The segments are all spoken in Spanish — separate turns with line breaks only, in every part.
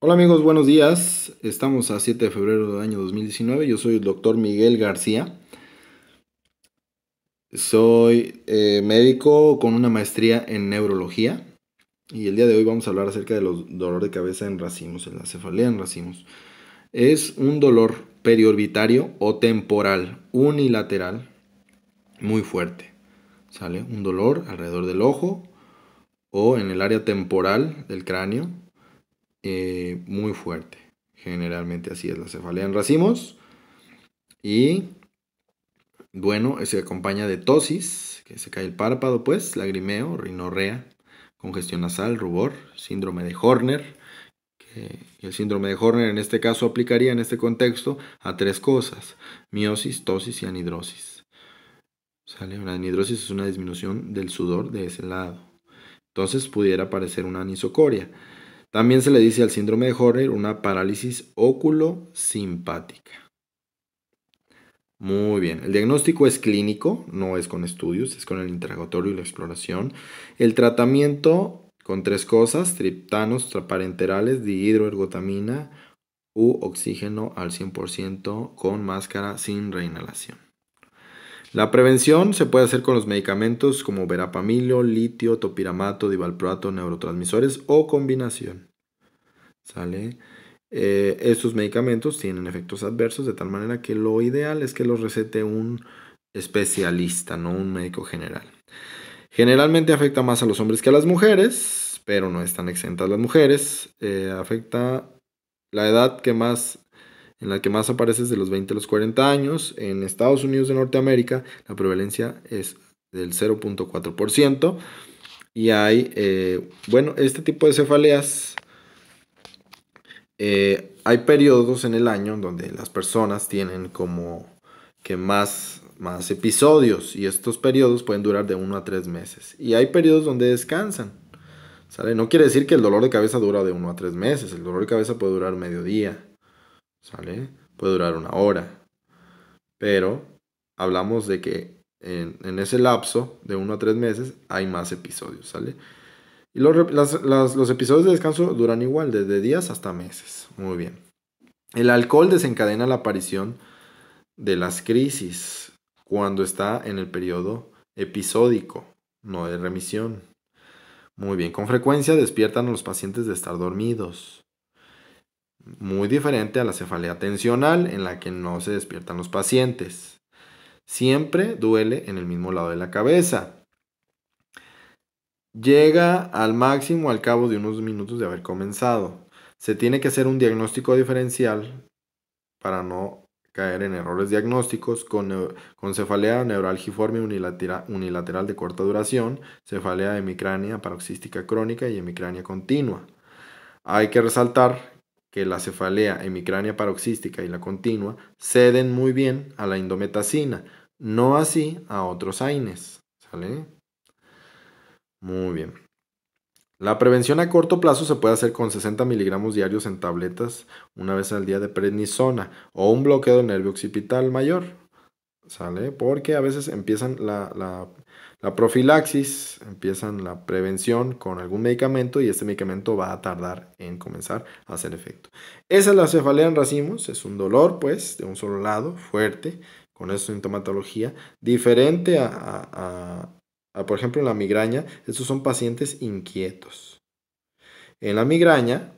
Hola amigos, buenos días. Estamos a 7 de febrero del año 2019. Yo soy el doctor Miguel García. Soy eh, médico con una maestría en neurología y el día de hoy vamos a hablar acerca de los dolores de cabeza en racimos, en la cefalea en racimos. Es un dolor periorbitario o temporal, unilateral, muy fuerte. Sale un dolor alrededor del ojo o en el área temporal del cráneo eh, muy fuerte. Generalmente así es la cefalea en racimos. Y bueno, se acompaña de tosis, que se cae el párpado, pues, lagrimeo, rinorrea, congestión nasal, rubor, síndrome de Horner. el síndrome de Horner en este caso aplicaría en este contexto a tres cosas: miosis, tosis y anhidrosis. ¿Sale? La anidrosis es una disminución del sudor de ese lado. Entonces pudiera aparecer una anisocoria. También se le dice al síndrome de Horner una parálisis óculo-simpática. Muy bien, el diagnóstico es clínico, no es con estudios, es con el interrogatorio y la exploración. El tratamiento con tres cosas, triptanos traparenterales, dihidroergotamina u oxígeno al 100% con máscara sin reinhalación. La prevención se puede hacer con los medicamentos como verapamilo, litio, topiramato, divalproato, neurotransmisores o combinación. ¿Sale? Eh, estos medicamentos tienen efectos adversos de tal manera que lo ideal es que los recete un especialista, no un médico general. Generalmente afecta más a los hombres que a las mujeres, pero no están exentas las mujeres. Eh, afecta la edad que más en la que más aparece es de los 20 a los 40 años. En Estados Unidos de Norteamérica la prevalencia es del 0.4%. Y hay, eh, bueno, este tipo de cefaleas eh, hay periodos en el año donde las personas tienen como que más, más episodios y estos periodos pueden durar de uno a tres meses. Y hay periodos donde descansan. ¿sale? No quiere decir que el dolor de cabeza dura de uno a tres meses. El dolor de cabeza puede durar medio día. ¿Sale? Puede durar una hora. Pero hablamos de que en, ese lapso de uno a tres meses hay más episodios. ¿Sale? los, los episodios de descanso duran igual, desde días hasta meses. Muy bien. El alcohol desencadena la aparición de las crisis cuando está en el periodo episódico, no de remisión. Muy bien, con frecuencia despiertan a los pacientes de estar dormidos. Muy diferente a la cefalea tensional en la que no se despiertan los pacientes. Siempre duele en el mismo lado de la cabeza llega al máximo al cabo de unos minutos de haber comenzado. Se tiene que hacer un diagnóstico diferencial para no caer en errores diagnósticos con, cefalea neuralgiforme unilateral de corta duración, cefalea hemicránea paroxística crónica y hemicránea continua. Hay que resaltar que la cefalea hemicránea paroxística y la continua ceden muy bien a la indometacina, no así a otros AINES. ¿Sale? Muy bien. La prevención a corto plazo se puede hacer con 60 miligramos diarios en tabletas una vez al día de prednisona o un bloqueo nervio occipital mayor. ¿Sale? Porque a veces empiezan la, profilaxis, empiezan la prevención con algún medicamento y este medicamento va a tardar en comenzar a hacer efecto. Esa es la cefalea en racimos, es un dolor pues de un solo lado, fuerte, con esa sintomatología, diferente a Ah, por ejemplo, en la migraña, estos son pacientes inquietos. En la migraña,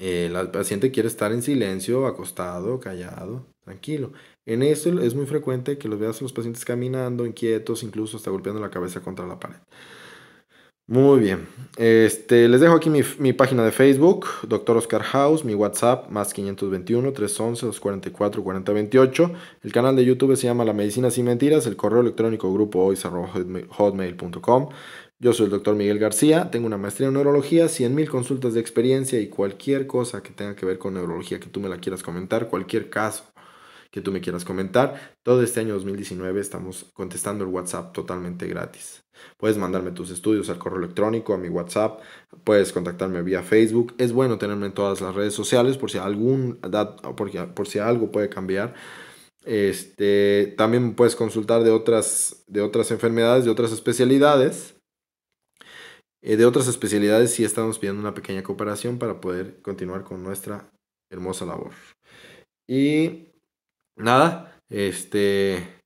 el eh, paciente quiere estar en silencio, acostado, callado, tranquilo. En esto es muy frecuente que los veas a los pacientes caminando, inquietos, incluso hasta golpeando la cabeza contra la pared. Muy bien. Este, les dejo aquí mi, página de Facebook, Dr. Oscar House, mi WhatsApp, más 521 311 244 4028. El canal de YouTube se llama La Medicina Sin Mentiras, el correo electrónico grupo hoy hotmail.com. Yo soy el doctor Miguel García, tengo una maestría en neurología, 100.000 consultas de experiencia y cualquier cosa que tenga que ver con neurología que tú me la quieras comentar, cualquier caso que tú me quieras comentar. Todo este año 2019 estamos contestando el WhatsApp totalmente gratis. Puedes mandarme tus estudios al correo electrónico, a mi WhatsApp, puedes contactarme vía Facebook. Es bueno tenerme en todas las redes sociales por si, algún, por, por si algo puede cambiar. Este, también puedes consultar de otras, de otras enfermedades, de otras especialidades. Eh, de otras especialidades sí estamos pidiendo una pequeña cooperación para poder continuar con nuestra hermosa labor. Y nada, este,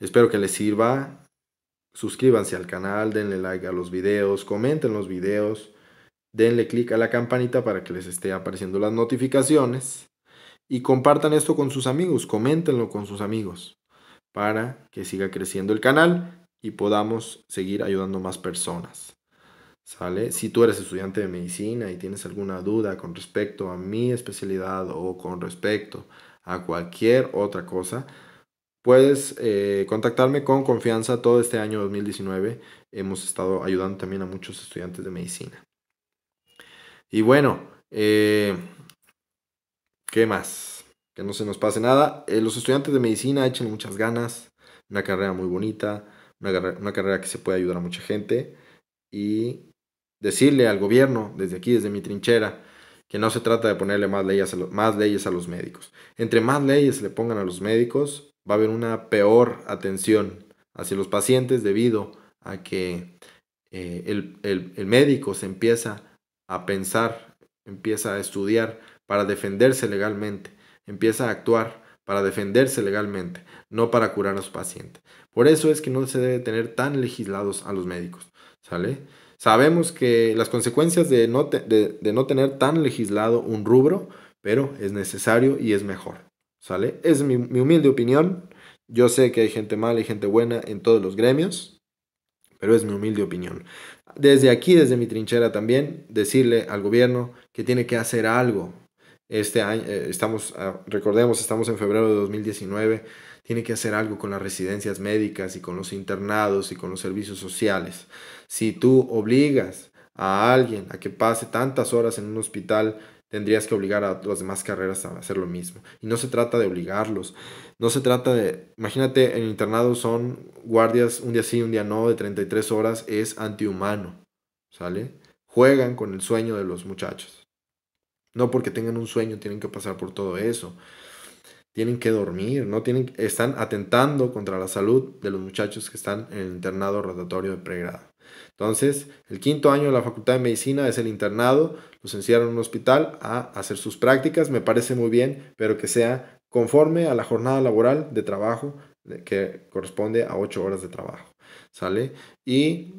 espero que les sirva. Suscríbanse al canal, denle like a los videos, comenten los videos, denle click a la campanita para que les esté apareciendo las notificaciones y compartan esto con sus amigos, coméntenlo con sus amigos para que siga creciendo el canal y podamos seguir ayudando más personas. ¿Sale? Si tú eres estudiante de medicina y tienes alguna duda con respecto a mi especialidad o con respecto a cualquier otra cosa, puedes eh, contactarme con confianza todo este año 2019. Hemos estado ayudando también a muchos estudiantes de medicina. Y bueno, eh, ¿qué más? Que no se nos pase nada. Eh, los estudiantes de medicina echen muchas ganas. Una carrera muy bonita, una carrera que se puede ayudar a mucha gente. Y decirle al gobierno, desde aquí, desde mi trinchera, que no se trata de ponerle más leyes, a los, más leyes a los médicos. Entre más leyes le pongan a los médicos, va a haber una peor atención hacia los pacientes debido a que eh, el, el médico se empieza a pensar, empieza a estudiar para defenderse legalmente, empieza a actuar para defenderse legalmente, no para curar a su paciente. Por eso es que no se debe tener tan legislados a los médicos, ¿sale? Sabemos que las consecuencias de no, de, no tener tan legislado un rubro, pero es necesario y es mejor. ¿Sale? Es mi, humilde opinión. Yo sé que hay gente mala y gente buena en todos los gremios, pero es mi humilde opinión. Desde aquí, desde mi trinchera también, decirle al gobierno que tiene que hacer algo. Este año, eh, estamos, ah, recordemos, estamos en febrero de 2019, tiene que hacer algo con las residencias médicas y con los internados y con los servicios sociales. Si tú obligas a alguien a que pase tantas horas en un hospital, tendrías que obligar a las demás carreras a hacer lo mismo. Y no se trata de obligarlos. No se trata de... Imagínate, en internado son guardias un día sí, un día no, de 33 horas. Es antihumano. ¿Sale? Juegan con el sueño de los muchachos. No porque tengan un sueño tienen que pasar por todo eso. Tienen que dormir, no tienen, están atentando contra la salud de los muchachos que están en el internado rotatorio de pregrado. Entonces, el quinto año de la Facultad de Medicina es el internado, los encierran en un hospital a hacer sus prácticas, me parece muy bien, pero que sea conforme a la jornada laboral de trabajo que corresponde a ocho horas de trabajo, ¿sale? Y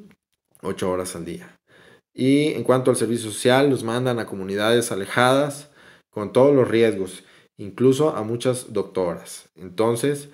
ocho horas al día. Y en cuanto al servicio social, los mandan a comunidades alejadas con todos los riesgos, incluso a muchas doctoras. Entonces,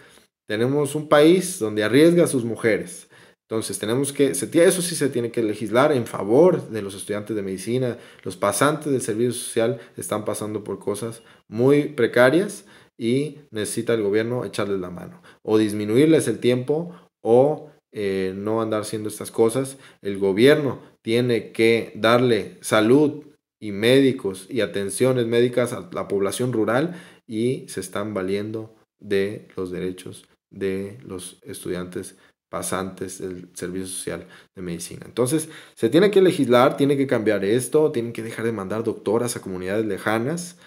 tenemos un país donde arriesga a sus mujeres, entonces tenemos que, eso sí se tiene que legislar en favor de los estudiantes de medicina, los pasantes del servicio social están pasando por cosas muy precarias y necesita el gobierno echarles la mano o disminuirles el tiempo o eh, no andar haciendo estas cosas. El gobierno tiene que darle salud y médicos y atenciones médicas a la población rural y se están valiendo de los derechos de los estudiantes pasantes del Servicio Social de Medicina. Entonces, se tiene que legislar, tiene que cambiar esto, tienen que dejar de mandar doctoras a comunidades lejanas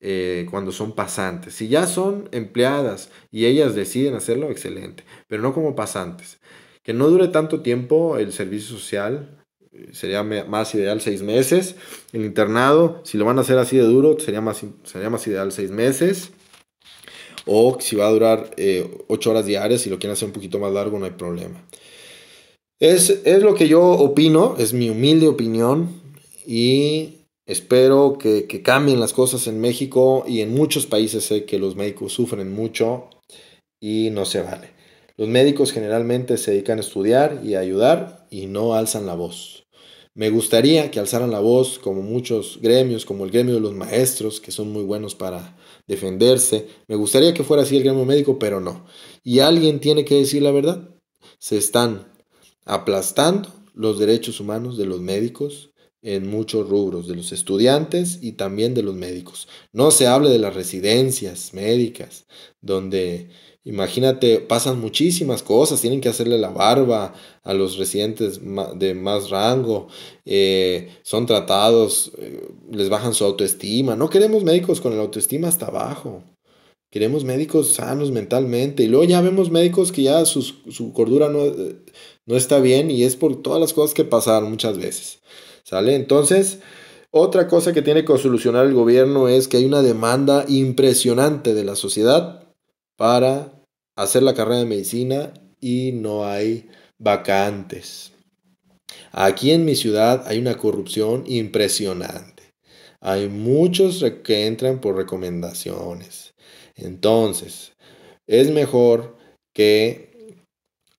eh, cuando son pasantes. Si ya son empleadas y ellas deciden hacerlo, excelente, pero no como pasantes. Que no dure tanto tiempo el servicio social, eh, sería más ideal seis meses. El internado, si lo van a hacer así de duro, sería más, sería más ideal seis meses. O si va a durar eh, ocho horas diarias, si lo quieren hacer un poquito más largo, no hay problema. Es, lo que yo opino, es mi humilde opinión y espero que, cambien las cosas en México y en muchos países sé que los médicos sufren mucho y no se vale. Los médicos generalmente se dedican a estudiar y a ayudar y no alzan la voz. Me gustaría que alzaran la voz como muchos gremios, como el gremio de los maestros, que son muy buenos para defenderse. Me gustaría que fuera así el gremio médico, pero no. Y alguien tiene que decir la verdad. Se están aplastando los derechos humanos de los médicos en muchos rubros, de los estudiantes y también de los médicos. No se hable de las residencias médicas, donde Imagínate, pasan muchísimas cosas, tienen que hacerle la barba a los residentes de más rango, eh, son tratados, eh, les bajan su autoestima. No queremos médicos con la autoestima hasta abajo. Queremos médicos sanos mentalmente. Y luego ya vemos médicos que ya su cordura no, eh, no está bien y es por todas las cosas que pasaron muchas veces. ¿Sale? Entonces, otra cosa que tiene que solucionar el gobierno es que hay una demanda impresionante de la sociedad para hacer la carrera de medicina y no hay vacantes. Aquí en mi ciudad hay una corrupción impresionante. Hay muchos que entran por recomendaciones. Entonces, es mejor que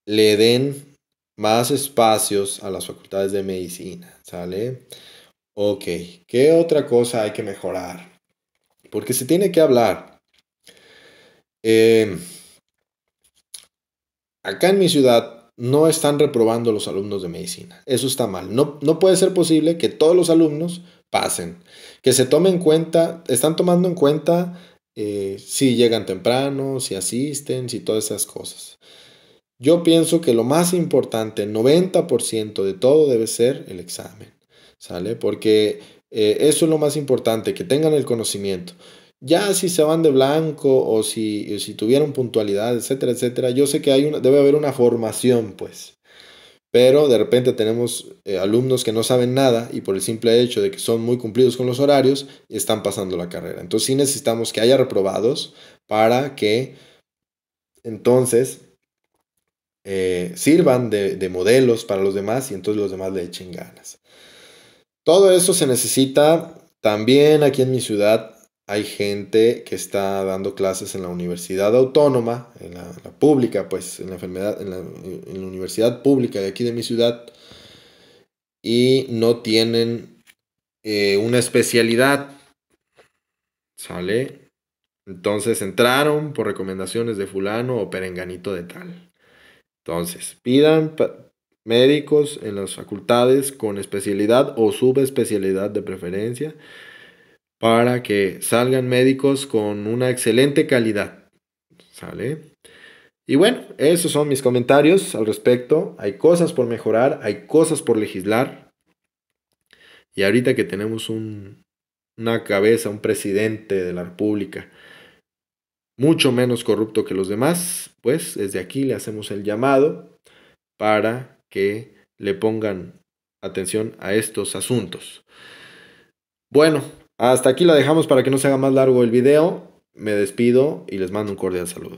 le den más espacios a las facultades de medicina, ¿sale? Ok, ¿qué otra cosa hay que mejorar? Porque se tiene que hablar, eh, acá en mi ciudad no están reprobando los alumnos de medicina. Eso está mal. No, puede ser posible que todos los alumnos pasen, que se tomen en cuenta, están tomando en cuenta eh, si llegan temprano, si asisten, si todas esas cosas. Yo pienso que lo más importante, el 90% de todo debe ser el examen, ¿sale? Porque eh, eso es lo más importante, que tengan el conocimiento. Ya si se van de blanco o si, eh, si tuvieron puntualidad, etcétera, etcétera, yo sé que hay una, debe haber una formación, pues. Pero de repente tenemos eh, alumnos que no saben nada y por el simple hecho de que son muy cumplidos con los horarios, están pasando la carrera. Entonces sí necesitamos que haya reprobados para que entonces eh, sirvan de, de modelos para los demás y entonces los demás le echen ganas. Todo eso se necesita también aquí en mi ciudad hay gente que está dando clases en la universidad autónoma, en la, pública, pues en la, en la, universidad pública de aquí de mi ciudad, y no tienen eh, una especialidad. ¿Sale? Entonces entraron por recomendaciones de fulano o perenganito de tal. Entonces, pidan médicos en las facultades con especialidad o subespecialidad de preferencia para que salgan médicos con una excelente calidad. ¿Sale? Y bueno, esos son mis comentarios al respecto. Hay cosas por mejorar, hay cosas por legislar. Y ahorita que tenemos una cabeza, un presidente de la República, mucho menos corrupto que los demás, pues desde aquí le hacemos el llamado para que le pongan atención a estos asuntos. Bueno, hasta aquí la dejamos para que no se haga más largo el video. Me despido y les mando un cordial saludo.